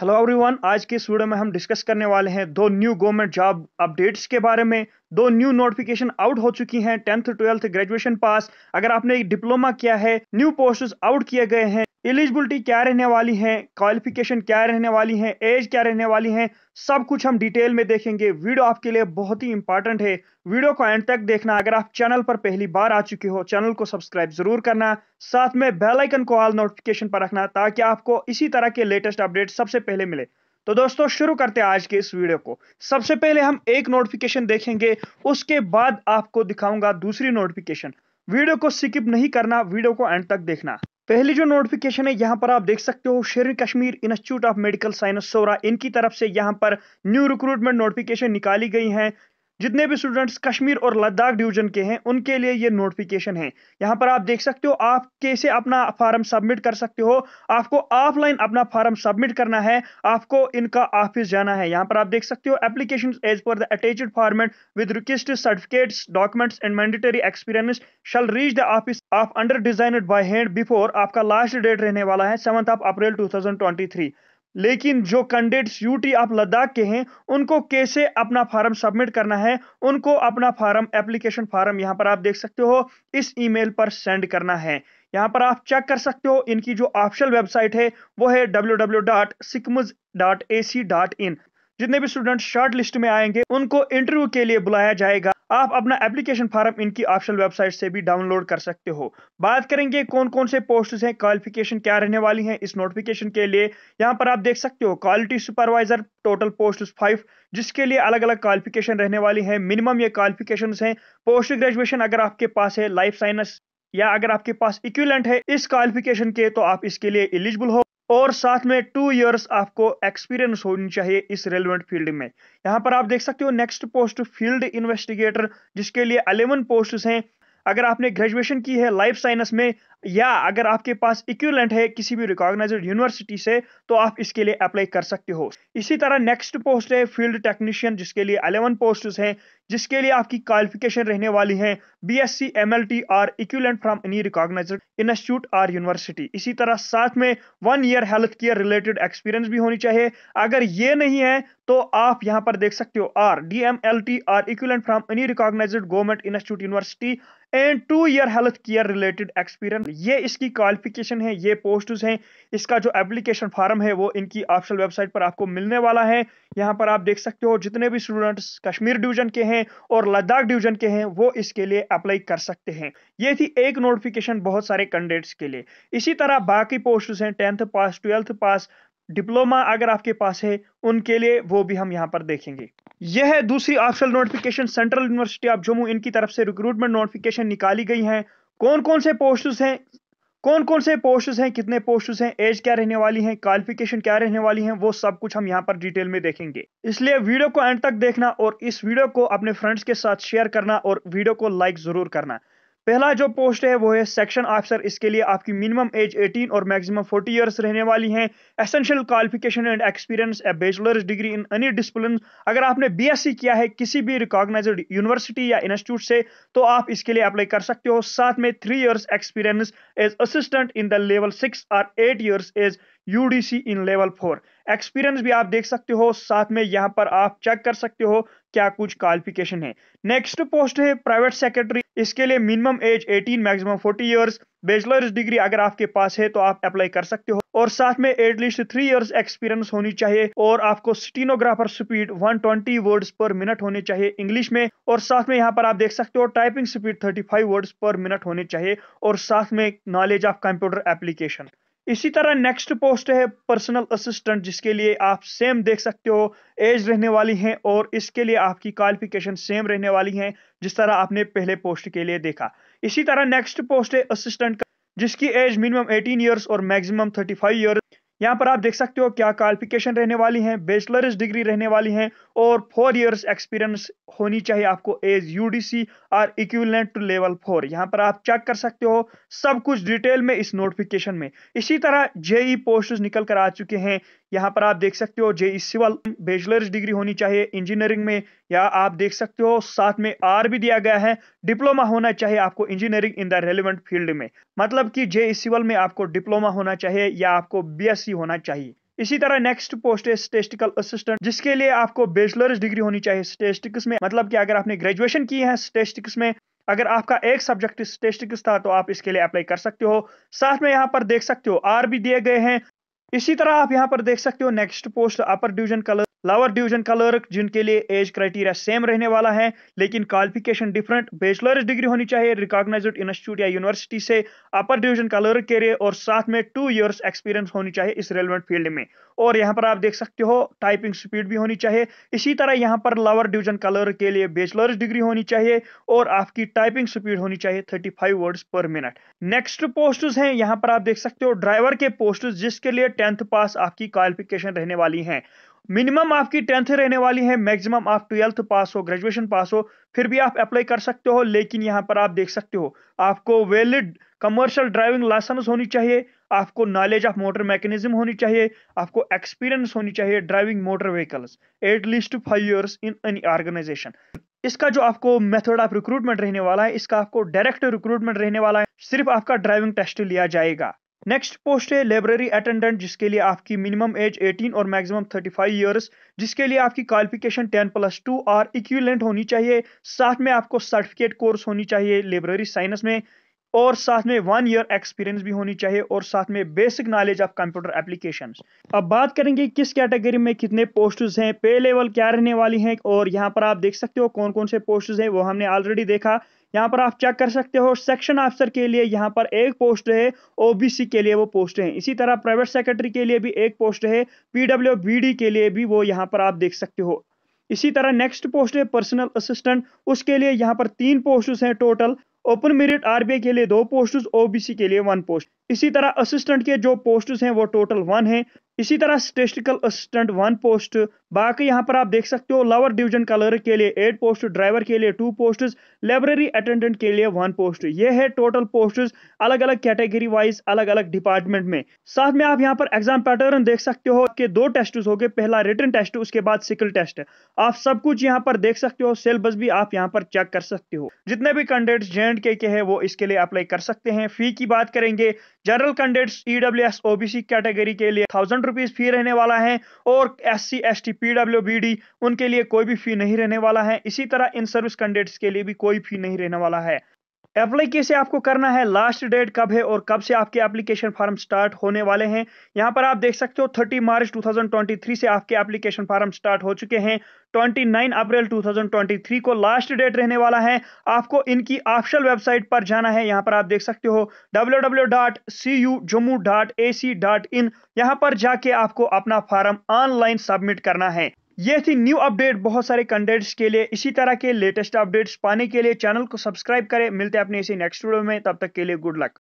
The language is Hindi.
हेलो एवरीवन आज के इस वीडियो में हम डिस्कस करने वाले हैं दो न्यू गवर्नमेंट जॉब अपडेट्स के बारे में दो न्यू नोटिफिकेशन आउट हो चुकी हैं टेंथ ट्वेल्थ ग्रेजुएशन पास अगर आपने डिप्लोमा किया है न्यू पोस्ट आउट किए गए हैं एलिजिबिलिटी क्या रहने वाली है क्वालिफिकेशन क्या रहने वाली है एज क्या रहने वाली है सब कुछ हम डिटेल में देखेंगे वीडियो आपके लिए बहुत ही इंपॉर्टेंट है वीडियो को एंड तक देखना अगर आप चैनल पर पहली बार आ चुके हो चैनल को सब्सक्राइब जरूर करना साथ में बेल आइकन को ऑल नोटिफिकेशन पर रखना ताकि आपको इसी तरह के लेटेस्ट अपडेट सबसे पहले मिले तो दोस्तों शुरू करते हैं आज के इस वीडियो को सबसे पहले हम एक नोटिफिकेशन देखेंगे उसके बाद आपको दिखाऊंगा दूसरी नोटिफिकेशन वीडियो को स्किप नहीं करना वीडियो को एंड तक देखना पहली जो नोटिफिकेशन है यहाँ पर आप देख सकते हो Sher Kashmir institute of medical science Soura इनकी तरफ से यहाँ पर न्यू रिक्रूटमेंट नोटिफिकेशन निकाली गई है जितने भी स्टूडेंट्स कश्मीर और लद्दाख डिवीजन के हैं उनके लिए ये नोटिफिकेशन है यहाँ पर आप देख सकते हो आप कैसे अपना फॉर्म सबमिट कर सकते हो आपको ऑफलाइन अपना फार्म सबमिट करना है आपको इनका ऑफिस जाना है यहाँ पर आप देख सकते हो application as per the attach format with request certificates documents and mandatory experience shall reach the office of under designed by hand before आपका लास्ट डेट रहने वाला है सेवंथ ऑफ अप्रैल टू लेकिन जो कैंडिडेट्स यूटी ऑफ लद्दाख के हैं उनको कैसे अपना फार्म सबमिट करना है उनको अपना फार्म एप्लीकेशन फार्म यहाँ पर आप देख सकते हो इस ईमेल पर सेंड करना है यहाँ पर आप चेक कर सकते हो इनकी जो ऑफिशियल वेबसाइट है वो है डब्ल्यू जितने भी स्टूडेंट शॉर्ट लिस्ट में आएंगे उनको इंटरव्यू के लिए बुलाया जाएगा आप अपना एप्लीकेशन फॉर्म इनकी ऑफिशियल वेबसाइट से भी डाउनलोड कर सकते हो बात करेंगे कौन कौन से पोस्ट्स हैं क्वालिफिकेशन क्या रहने वाली हैं इस नोटिफिकेशन के लिए यहाँ पर आप देख सकते हो quality supervisor total post five जिसके लिए अलग अलग क्वालिफिकेशन रहने वाली है मिनिमम ये क्वालिफिकेशन हैं पोस्ट ग्रेजुएशन अगर आपके पास है लाइफ साइंस या अगर आपके पास इक्विलेंट है इस क्वालिफिकेशन के तो आप इसके लिए एलिजिबल हो और साथ में टू इयर्स आपको एक्सपीरियंस होनी चाहिए इस रेलिवेंट फील्ड में यहां पर आप देख सकते हो नेक्स्ट पोस्ट फील्ड इन्वेस्टिगेटर जिसके लिए अलेवन पोस्ट हैं अगर आपने ग्रेजुएशन की है लाइफ साइंस में या अगर आपके पास इक्विलेंट है किसी भी रिकॉग्नाइज्ड यूनिवर्सिटी से तो आप इसके लिए अप्लाई कर सकते हो इसी तरह नेक्स्ट पोस्ट है फील्ड टेक्नीशियन जिसके लिए अलेवन पोस्ट हैं जिसके लिए आपकी क्वालिफिकेशन रहने वाली है B S C M L T or equivalent from any recognised institute or university इसी तरह साथ में one year health care related experience भी होनी चाहिए अगर ये नहीं है तो आप यहाँ पर देख सकते हो or D M L T or equivalent from any recognised government institute university and two year health care related experience ये इसकी क्वालिफिकेशन है ये पोस्ट हैं इसका जो एप्लीकेशन फॉर्म है वो इनकी ऑप्शनल वेबसाइट पर आपको मिलने वाला है यहाँ पर आप देख सकते हो जितने भी स्टूडेंट्स कश्मीर डिवीजन के हैं और लद्दाख डिवीजन के हैं वो इसके लिए अप्लाई कर सकते हैं ये थी एक नोटिफिकेशन बहुत सारे कैंडिडेट्स के लिए इसी तरह बाकी पोस्ट हैं tenth pass twelfth pass diploma अगर आपके पास है उनके लिए वो भी हम यहाँ पर देखेंगे यह है दूसरी optional notification central university of Jammu इनकी तरफ से रिक्रूटमेंट नोटिफिकेशन निकाली गई है कौन कौन से पोस्ट हैं कौन कौन से पोस्ट हैं कितने पोस्ट हैं एज क्या रहने वाली है क्वालिफिकेशन क्या रहने वाली है वो सब कुछ हम यहाँ पर डिटेल में देखेंगे इसलिए वीडियो को एंड तक देखना और इस वीडियो को अपने फ्रेंड्स के साथ शेयर करना और वीडियो को लाइक जरूर करना पहला जो पोस्ट है वो है सेक्शन ऑफिसर इसके लिए आपकी मिनिमम एज 18 और मैक्सिमम 40 इयर्स रहने वाली हैं essential qualification and experience a bachelor's degree in any discipline अगर आपने बीएससी किया है किसी भी रिकॉग्नाइज्ड यूनिवर्सिटी या इंस्टीट्यूट से तो आप इसके लिए अप्लाई कर सकते हो साथ में three years experience as assistant in the level six और eight years as UDC in level four experience भी आप देख सकते हो साथ में यहाँ पर आप चेक कर सकते हो क्या कुछ क्वालिफिकेशन है नेक्स्ट पोस्ट है प्राइवेट सेक्रेटरी इसके लिए minimum age 18 maximum 40 years bachelor's degree अगर आपके पास है तो आप अप्लाई कर सकते हो और साथ में एटलीस्ट थ्री इयर्स एक्सपीरियंस होनी चाहिए और आपको stenographer speed 120 words per minute होने चाहिए इंग्लिश में और साथ में यहाँ पर आप देख सकते हो typing speed 35 words per minute होने चाहिए और साथ में नॉलेज ऑफ कंप्यूटर एप्लीकेशन इसी तरह नेक्स्ट पोस्ट है पर्सनल असिस्टेंट जिसके लिए आप सेम देख सकते हो एज रहने वाली हैं और इसके लिए आपकी क्वालिफिकेशन सेम रहने वाली हैं जिस तरह आपने पहले पोस्ट के लिए देखा इसी तरह नेक्स्ट पोस्ट है असिस्टेंट जिसकी एज मिनिमम 18 इयर्स और मैक्सिमम 35 इयर्स यहाँ पर आप देख सकते हो क्या क्वालिफिकेशन रहने वाली है बैचलर्स डिग्री रहने वाली है और फोर इयर्स एक्सपीरियंस होनी चाहिए आपको as UDC or equivalent to level four यहाँ पर आप चेक कर सकते हो सब कुछ डिटेल में इस नोटिफिकेशन में इसी तरह जेई पोस्ट e निकल कर आ चुके हैं यहाँ पर आप देख सकते हो जेई सिविल बैचलर्स डिग्री होनी चाहिए इंजीनियरिंग में या आप देख सकते हो साथ में आर भी दिया गया है डिप्लोमा होना चाहिए आपको engineering in the relevant field में मतलब कि जेई सिविल e में आपको डिप्लोमा होना चाहिए या आपको बी होना चाहिए इसी तरह नेक्स्ट पोस्ट है स्टेस्टिकल असिस्टेंट जिसके लिए आपको बैचलर्स डिग्री होनी चाहिए स्टेटिस्टिक्स में मतलब कि अगर आपने ग्रेजुएशन की है स्टेस्टिक्स में अगर आपका एक सब्जेक्ट स्टेस्टिक्स था तो आप इसके लिए अप्लाई कर सकते हो साथ में यहाँ पर देख सकते हो आर भी दिए गए हैं इसी तरह आप यहाँ पर देख सकते हो next post upper division clerk lower division clerk जिनके लिए एज क्राइटेरिया सेम रहने वाला है लेकिन क्वालिफिकेशन डिफरेंट बैचलर्स डिग्री होनी चाहिए रिकॉग्नाइज इंस्टीट्यूट या यूनिवर्सिटी से अपर डिवीजन कलर के लिए और साथ में टू ईयर्स एक्सपीरियंस होनी चाहिए इस रेलिवेंट फील्ड में और यहाँ पर आप देख सकते हो टाइपिंग स्पीड भी होनी चाहिए इसी तरह यहाँ पर लावर डिवीजन कलर के लिए बैचलर्स डिग्री होनी चाहिए और आपकी टाइपिंग स्पीड होनी चाहिए thirty words per minute next post हैं यहाँ पर आप देख सकते हो ड्राइवर के पोस्ट जिसके लिए टेंथ पास आपकी क्वालिफिकेशन रहने वाली है मिनिमम आपकी टेंथ रहने वाली है मैक्सिमम आप ट्वेल्थ पास हो ग्रेजुएशन पास हो फिर भी आप अप्लाई कर सकते हो लेकिन यहाँ पर आप देख सकते हो आपको वैलिड कमर्शियल ड्राइविंग लाइसेंस होनी चाहिए आपको नॉलेज ऑफ मोटर मैकेनिज्म होनी चाहिए आपको एक्सपीरियंस होनी चाहिए driving motor vehicles at least five years in any organisation इसका जो आपको मेथड ऑफ रिक्रूटमेंट रहने वाला है इसका आपको डायरेक्ट रिक्रूटमेंट रहने वाला है सिर्फ आपका ड्राइविंग टेस्ट लिया जाएगा नेक्स्ट पोस्ट है लाइब्रेरी अटेंडेंट जिसके लिए आपकी मिनिमम एज 18 और मैक्सिमम 35 इयर्स जिसके लिए आपकी क्वालिफिकेशन 10 प्लस टू और इक्विलेंट होनी चाहिए साथ में आपको सर्टिफिकेट कोर्स होनी चाहिए लाइब्रेरी साइंस में और साथ में वन ईयर एक्सपीरियंस भी होनी चाहिए और साथ में basic knowledge of computer application अब बात करेंगे किस कैटेगरी में कितने पोस्ट हैं पे लेवल क्या रहने वाली हैं और यहाँ पर आप देख सकते हो कौन कौन से पोस्ट हैं वो हमने ऑलरेडी देखा यहाँ पर आप चेक कर सकते हो सेक्शन अफसर के लिए यहाँ पर एक पोस्ट है ओबीसी के लिए वो पोस्ट है इसी तरह प्राइवेट सेक्रेटरी के लिए भी एक पोस्ट है पीडब्ल्यू के लिए भी वो यहाँ पर आप देख सकते हो इसी तरह नेक्स्ट पोस्ट है पर्सनल असिस्टेंट उसके लिए यहाँ पर तीन पोस्ट हैं टोटल ओपन मेरिट आरबीआई के लिए दो पोस्ट ओबीसी के लिए वन पोस्ट इसी तरह असिस्टेंट के जो पोस्ट हैं वो टोटल वन है इसी तरह स्टेस्टिकल असिस्टेंट वन पोस्ट बाकी यहाँ पर आप देख सकते हो लवर डिवीजन कलर के लिए एट पोस्ट ड्राइवर के लिए टू पोस्ट लाइब्रेरी अटेंडेंट के लिए वन पोस्ट ये है टोटल पोस्ट अलग अलग कैटेगरी वाइज अलग अलग डिपार्टमेंट में साथ में आप यहाँ पर एग्जाम पैटर्न देख सकते हो कि दो टेस्ट हो गए पहला रिटर्न टेस्ट उसके बाद सिकल टेस्ट आप सब कुछ यहाँ पर देख सकते हो सिलेबस भी आप यहाँ पर चेक कर सकते हो जितने भी कैंडिडेट्स जे एंड के, के है वो इसके लिए अप्लाई कर सकते हैं फी की बात करेंगे general candidates EW S OBC category के लिए थाउजेंड रुपीज़ फ़ी रहने वाला है और S C S T PW B D उनके लिए कोई भी फ़ी नहीं रहने वाला है इसी तरह इन सर्विस कैंडिडेट्स के लिए भी कोई फ़ी नहीं रहने वाला है अप्लाई कैसे आपको करना है लास्ट डेट कब है और कब से आपके एप्लीकेशन फॉर्म स्टार्ट होने वाले हैं यहाँ पर आप देख सकते हो 30 मार्च 2023 से आपके एप्लीकेशन फॉर्म स्टार्ट हो चुके हैं 29 अप्रैल 2023 को लास्ट डेट रहने वाला है आपको इनकी ऑफिशियल वेबसाइट पर जाना है यहाँ पर आप देख सकते हो डब्ल्यू यहाँ पर जाके आपको अपना फॉर्म ऑनलाइन सबमिट करना है ये थी न्यू अपडेट बहुत सारे कंटेंट्स के लिए इसी तरह के लेटेस्ट अपडेट्स पाने के लिए चैनल को सब्सक्राइब करें मिलते हैं अपने इसी नेक्स्ट वीडियो में तब तक के लिए गुड लक